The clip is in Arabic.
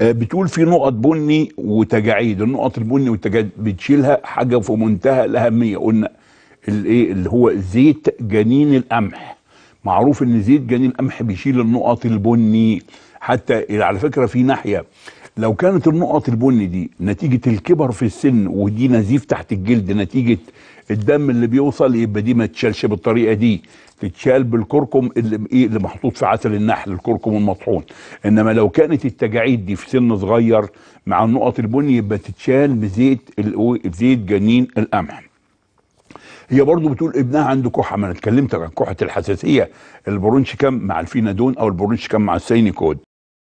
آه، بتقول في نقط بني وتجاعيد النقط البني والتجاعيد بتشيلها حاجه في منتهى الاهميه قلنا الايه اللي هو زيت جنين القمح معروف ان زيت جنين القمح بيشيل النقط البني حتى على فكره في ناحيه لو كانت النقط البني دي نتيجة الكبر في السن ودي نزيف تحت الجلد نتيجة الدم اللي بيوصل يبقى دي ما تشالش بالطريقة دي تتشال بالكركم اللي ايه اللي محطوط في عسل النحل الكركم المطحون انما لو كانت التجاعيد دي في سن صغير مع النقط البني يبقى تتشال بزيت زيت جنين القمح هي برضو بتقول ابنها عنده كحه ما انا اتكلمت عن كحه الحساسيه البرونش كام مع الفينادون او البرونش كام مع السينيكود